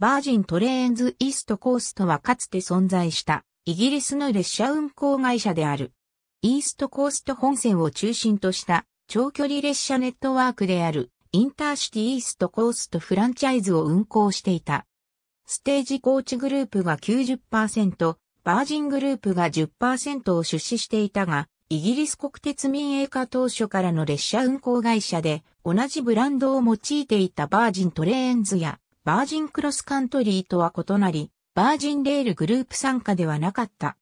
バージントレーンズイーストコーストはかつて存在したイギリスの列車運行会社である。イーストコースト本線を中心とした長距離列車ネットワークであるインターシティイーストコーストフランチャイズを運行していた。ステージコーチグループが90%、バージングループが10%を出資していたが、イギリス国鉄民営化当初からの列車運行会社で、同じブランドを用いていたバージントレーンズやバージンクロスカントリーとは異なり、バージンレールグループ参加ではなかった。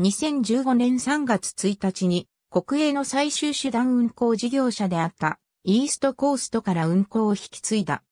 2015年3月1日に、国営の最終手段運行事業者であった、イーストコーストから運行を引き継いだ。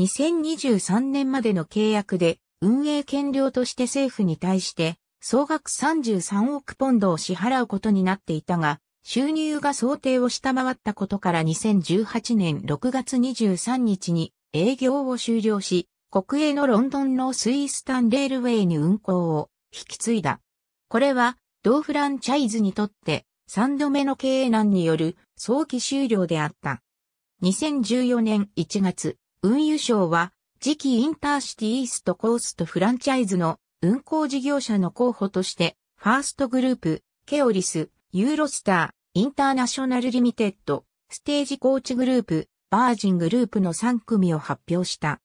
2023年までの契約で、運営権料として政府に対して、総額33億ポンドを支払うことになっていたが、収入が想定を下回ったことから2018年6月23日に営業を終了し、国営のロンドンのスイースタンレールウェイに運行を引き継いだ。これは、同フランチャイズにとって3度目の経営難による早期終了であった。2014年1月、運輸省は、次期インターシティイーストコーストフランチャイズの運行事業者の候補として、ファーストグループ、ケオリス、ユーロスター、インターナショナルリミテッド、ステージコーチグループ、バージングループの3組を発表した。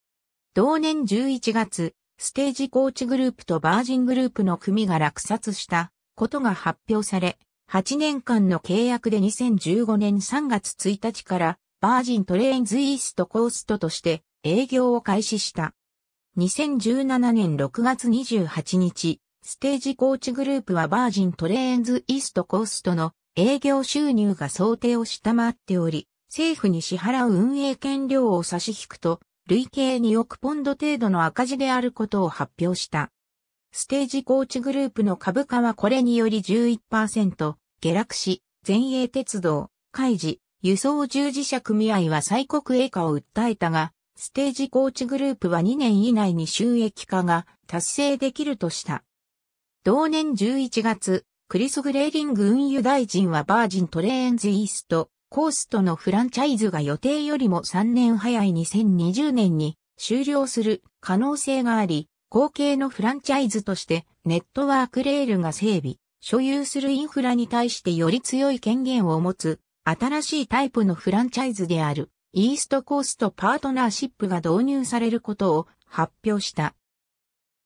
同年11月、ステージコーチグループとバージングループの組が落札したことが発表され、8年間の契約で2015年3月1日からバージントレインズイーストコーストとして営業を開始した。2017年6月28日、ステージコーチグループはバージントレーンズイーストコーストの営業収入が想定を下回っており、政府に支払う運営権料を差し引くと、累計2億ポンド程度の赤字であることを発表した。ステージコーチグループの株価はこれにより11%、下落し、全英鉄道、開示、輸送従事者組合は最国営化を訴えたが、ステージコーチグループは2年以内に収益化が達成できるとした。同年11月、クリス・グレーリング運輸大臣はバージントレーンズイースト、コースとのフランチャイズが予定よりも3年早い2020年に終了する可能性があり、後継のフランチャイズとしてネットワークレールが整備、所有するインフラに対してより強い権限を持つ新しいタイプのフランチャイズであるイーストコースとパートナーシップが導入されることを発表した。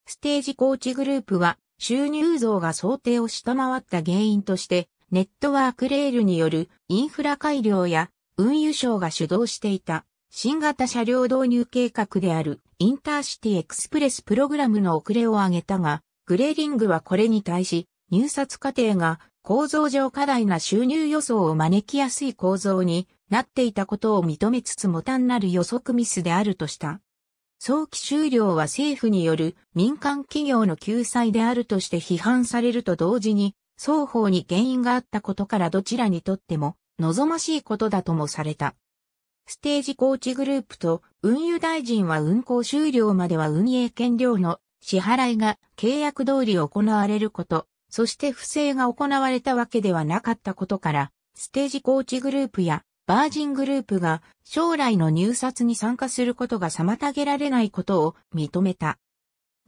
ステージコーチグループは収入増が想定を下回った原因としてネットワークレールによるインフラ改良や運輸省が主導していた新型車両導入計画であるインターシティエクスプレスプログラムの遅れを挙げたが、グレーリングはこれに対し入札過程が構造上過大な収入予想を招きやすい構造になっていたことを認めつつも単なる予測ミスであるとした。早期終了は政府による民間企業の救済であるとして批判されると同時に、双方に原因があったことからどちらにとっても望ましいことだともされた。ステージコーチグループと運輸大臣は運行終了までは運営権料の支払いが契約通り行われること、そして不正が行われたわけではなかったことから、ステージコーチグループやバージングループが将来の入札に参加することが妨げられないことを認めた。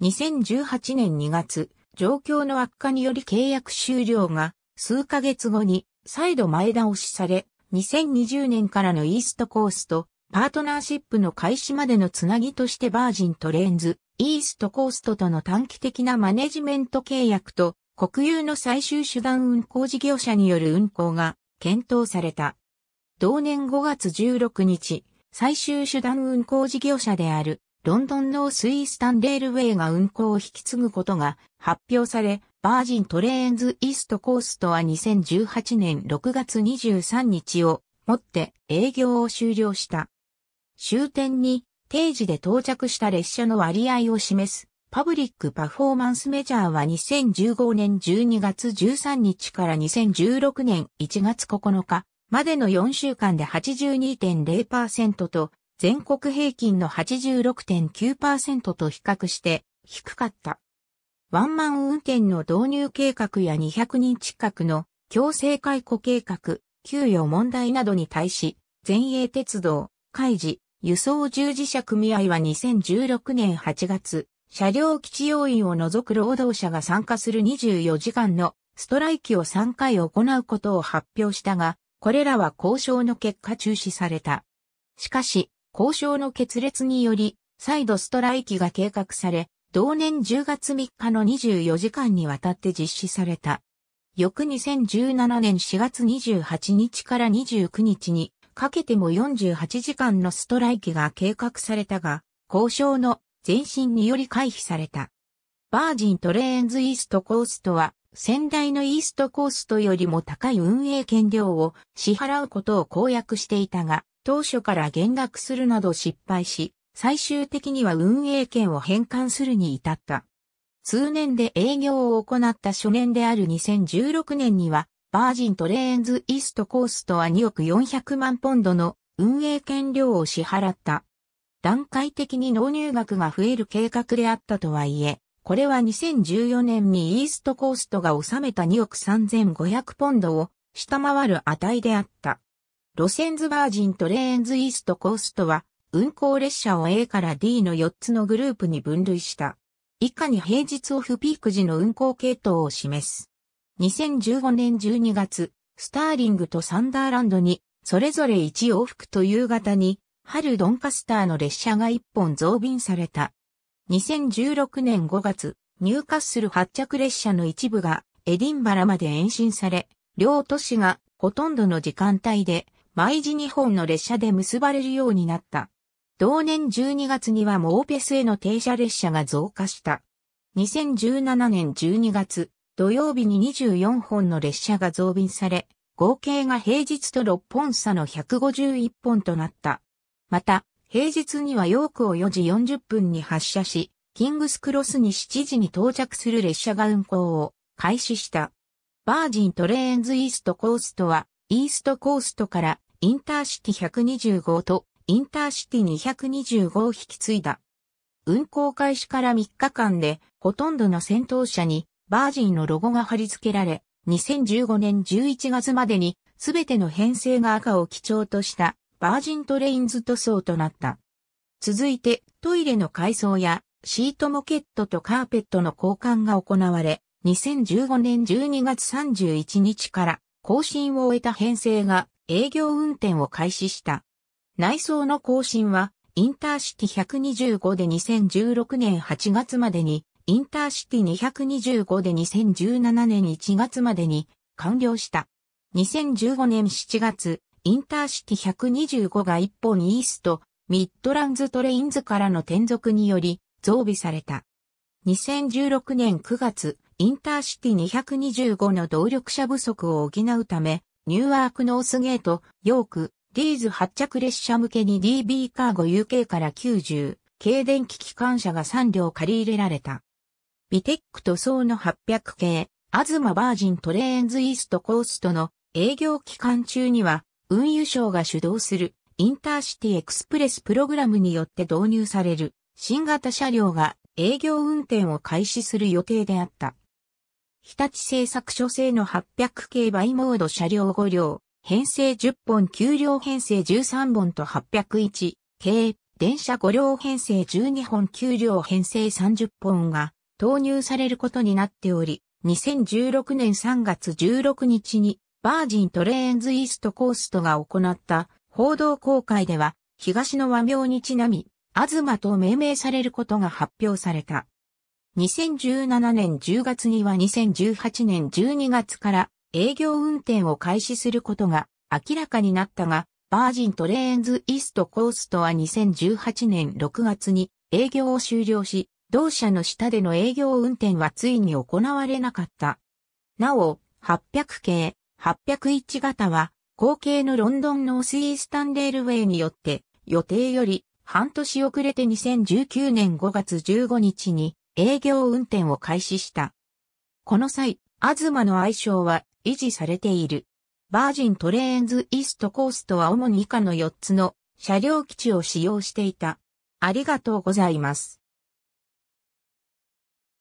2018年2月、状況の悪化により契約終了が数ヶ月後に再度前倒しされ、2020年からのイーストコースト、パートナーシップの開始までのつなぎとしてバージンとレンズ、イーストコーストとの短期的なマネジメント契約と、国有の最終手段運行事業者による運行が検討された。同年5月16日、最終手段運行事業者であるロンドンノースイースタンレールウェイが運行を引き継ぐことが発表され、バージントレーンズイーストコーストは2018年6月23日をもって営業を終了した。終点に定時で到着した列車の割合を示すパブリックパフォーマンスメジャーは2015年12月13日から2016年1月9日までの4週間で82.0%と全国平均の86.9%と比較して低かった。ワンマン運転の導入計画や200人近くの強制解雇計画、給与問題などに対し、全英鉄道、開示、輸送従事者組合は2016年8月、車両基地要員を除く労働者が参加する24時間のストライキを3回行うことを発表したが、これらは交渉の結果中止された。しかし、交渉の決裂により、再度ストライキが計画され、同年10月3日の24時間にわたって実施された。翌2017年4月28日から29日にかけても48時間のストライキが計画されたが、交渉の前進により回避された。バージントレーンズイーストコーストは、先代のイーストコーストよりも高い運営権料を支払うことを公約していたが、当初から減額するなど失敗し、最終的には運営権を返還するに至った。通年で営業を行った初年である2016年には、バージントレーンズイーストコーストは2億400万ポンドの運営権料を支払った。段階的に納入額が増える計画であったとはいえ、これは2014年にイーストコーストが納めた2億3500ポンドを下回る値であった。路線ズバージントレーンズイーストコーストは、運行列車を A から D の4つのグループに分類した。以下に平日オフピーク時の運行系統を示す。2015年12月、スターリングとサンダーランドに、それぞれ1往復と夕方に、春ドンカスターの列車が1本増便された。2016年5月、ニューカッスル発着列車の一部がエディンバラまで延伸され、両都市がほとんどの時間帯で毎時日本の列車で結ばれるようになった。同年12月にはモーペスへの停車列車が増加した。2017年12月、土曜日に24本の列車が増便され、合計が平日と6本差の151本となった。また、平日にはヨークを4時40分に発車し、キングスクロスに7時に到着する列車が運行を開始した。バージントレーンズイーストコーストはイーストコーストからインターシティ125とインターシティ225を引き継いだ。運行開始から3日間でほとんどの戦闘車にバージンのロゴが貼り付けられ、2015年11月までにすべての編成が赤を基調としたバージントレインズ塗装となった。続いてトイレの改装やシートモケットとカーペットの交換が行われ、2015年12月31日から更新を終えた編成が営業運転を開始した。内装の更新は、インターシティ125で2016年8月までに、インターシティ225で2017年1月までに完了した。2015年7月、インターシティ125が一本イースト、ミッドランズトレインズからの転属により増備された。2016年9月、インターシティ225の動力車不足を補うため、ニューアークノースゲート、ヨーク、ディーズ発着列車向けに DB カーゴ UK から90、軽電気機関車が3両借り入れられた。ビテック塗装の800系、アズマバージントレーンズイーストコーストの営業期間中には、運輸省が主導するインターシティエクスプレスプログラムによって導入される新型車両が営業運転を開始する予定であった。日立製作所製の800系バイモード車両5両、編成10本9両編成13本と801系、電車5両編成12本9両編成30本が投入されることになっており、2016年3月16日にバージントレーンズイーストコーストが行った報道公開では東の和名にちなみ、東と命名されることが発表された。2017年10月には2018年12月から営業運転を開始することが明らかになったが、バージントレーンズイーストコーストは2018年6月に営業を終了し、同社の下での営業運転はついに行われなかった。なお、800系、801型は、後継のロンドンノースイースタンレールウェイによって、予定より半年遅れて2019年5月15日に営業運転を開始した。この際、東の愛称は維持されている。バージントレーンズイーストコーストは主に以下の4つの車両基地を使用していた。ありがとうございます。